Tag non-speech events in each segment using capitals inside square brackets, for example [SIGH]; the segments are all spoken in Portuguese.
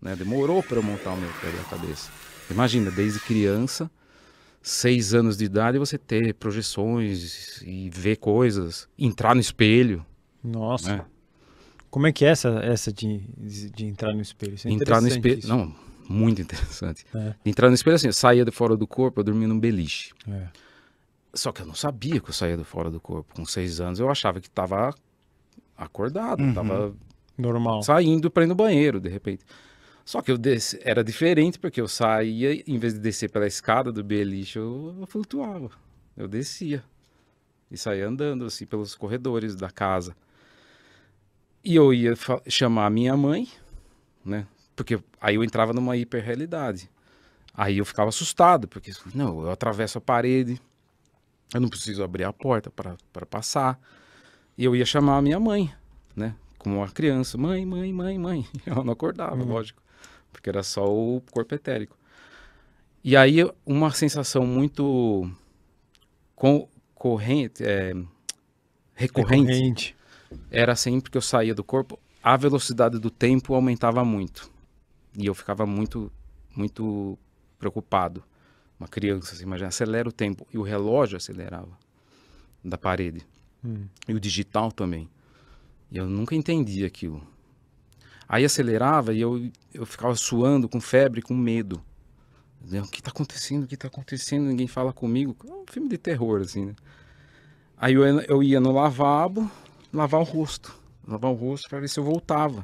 Né? Demorou para eu montar o meu pé da cabeça. Imagina, desde criança, seis anos de idade, você ter projeções e ver coisas, entrar no espelho. Nossa. Né? Como é que é essa, essa de, de entrar no espelho? É entrar no espelho. Isso. Não, muito interessante. É. Entrar no espelho assim, eu saía de fora do corpo, eu dormia num beliche. É. Só que eu não sabia que eu saía de fora do corpo. Com seis anos, eu achava que estava acordado, estava uhum. normal. Saindo para ir no banheiro, de repente. Só que eu desci, era diferente, porque eu saía, em vez de descer pela escada do beliche, eu, eu flutuava. Eu descia. E saía andando, assim, pelos corredores da casa. E eu ia chamar a minha mãe, né? Porque aí eu entrava numa hiperrealidade. Aí eu ficava assustado, porque, não, eu atravesso a parede, eu não preciso abrir a porta para passar. E eu ia chamar a minha mãe, né? Como uma criança, mãe, mãe, mãe, mãe. [LAUGHS] Ela não acordava, uhum. lógico porque era só o corpo etérico. E aí uma sensação muito co corrente, é, recorrente, recorrente, era sempre que eu saía do corpo, a velocidade do tempo aumentava muito. E eu ficava muito, muito preocupado. Uma criança, você imagina, acelera o tempo. E o relógio acelerava da parede. Hum. E o digital também. E eu nunca entendi aquilo. Aí acelerava e eu, eu ficava suando, com febre, com medo. O que está acontecendo? O que está acontecendo? Ninguém fala comigo. É um filme de terror, assim, né? Aí eu, eu ia no lavabo, lavar o rosto. Lavar o rosto para ver se eu voltava.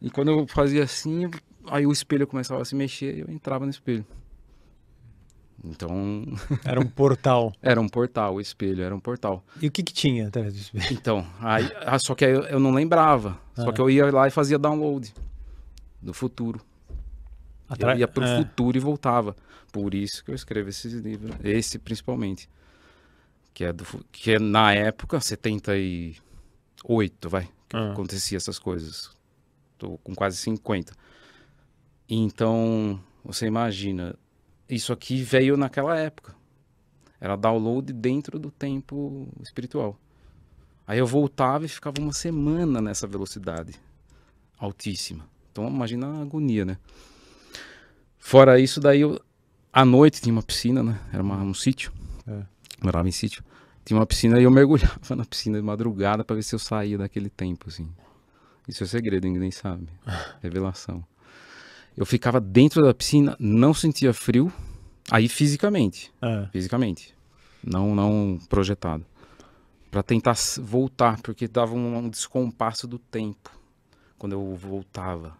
E quando eu fazia assim, aí o espelho começava a se mexer e eu entrava no espelho. Então. [LAUGHS] Era um portal. era um portal, o espelho, era um portal. E o que, que tinha atrás do espelho? Então, aí, ah, só que aí eu não lembrava. Só é. que eu ia lá e fazia download do futuro. Atra... Eu ia pro é. futuro e voltava. Por isso que eu escrevo esses livros, esse principalmente. Que é, do, que é na época, 78, vai, que é. acontecia essas coisas. Tô com quase 50. Então, você imagina, isso aqui veio naquela época. Era download dentro do tempo espiritual. Aí eu voltava e ficava uma semana nessa velocidade altíssima. Então imagina a agonia, né? Fora isso, daí eu, à noite tinha uma piscina, né? Era uma, um sítio. É. Morava em sítio. Tinha uma piscina e eu [LAUGHS] mergulhava na piscina de madrugada para ver se eu saía daquele tempo, assim. Isso é segredo, ninguém sabe. [LAUGHS] Revelação. Eu ficava dentro da piscina, não sentia frio. Aí fisicamente. É. Fisicamente. Não, não projetado para tentar voltar, porque dava um, um descompasso do tempo quando eu voltava.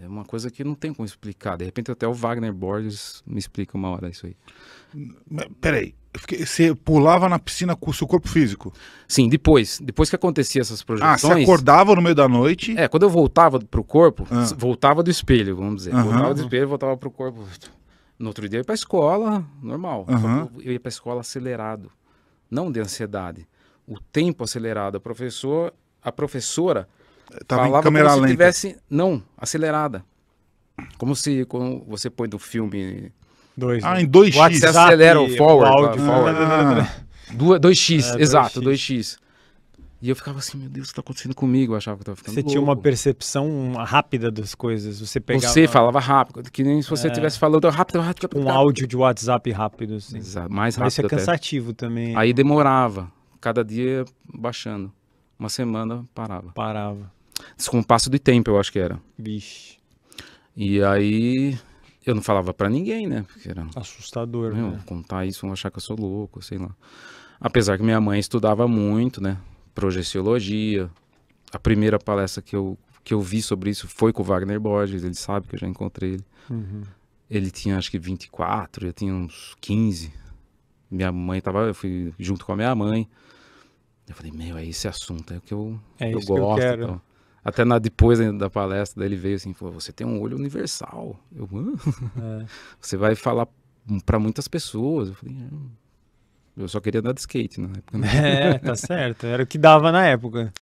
É uma coisa que não tem como explicar. De repente até o Wagner Borges me explica uma hora isso aí. Hum, hum, peraí, você pulava na piscina com o seu corpo físico? Sim, depois. Depois que acontecia essas projeções... Ah, você acordava no meio da noite? É, quando eu voltava pro corpo, ah. voltava do espelho, vamos dizer. Uhum. Voltava do espelho, voltava pro corpo. No outro dia eu ia pra escola, normal. Uhum. Eu ia pra escola acelerado. Não de ansiedade o tempo acelerado. A, professor, a professora Tava falava em câmera como lenta. se tivesse... Não, acelerada. Como se como você põe do filme... Dois, ah, né? em 2x. Você acelera o forward. O forward. Ah. 2x, ah, ah, ah. é, exato, 2x. E eu ficava assim, meu Deus, o que está acontecendo comigo? Eu achava que estava ficando Você louco. tinha uma percepção rápida das coisas. Você pegava... Você falava rápido, que nem se você estivesse é... falando rápido, rápido, rápido, rápido. Um áudio de WhatsApp rápido, assim. Exato, mais rápido Mas isso é cansativo até. também. Aí né? demorava cada dia baixando. Uma semana parava. Parava. Descompasso de tempo, eu acho que era. Vixe. E aí eu não falava para ninguém, né? Porque era assustador, meu, né? Contar isso, vão achar que eu sou louco, sei lá. Apesar que minha mãe estudava muito, né? Projeciologia. A primeira palestra que eu que eu vi sobre isso foi com o Wagner Borges, ele sabe que eu já encontrei ele. Uhum. Ele tinha acho que 24, eu tinha uns 15 minha mãe tava, eu fui junto com a minha mãe. Eu falei, meu, é esse assunto, é o que eu, é eu gosto. Que eu então. Até na, depois da palestra, daí ele veio assim, falou, você tem um olho universal. Eu, é. [LAUGHS] Você vai falar para muitas pessoas. Eu falei, é. eu só queria andar de skate né, na época. Né? [LAUGHS] É, tá certo. Era o que dava na época.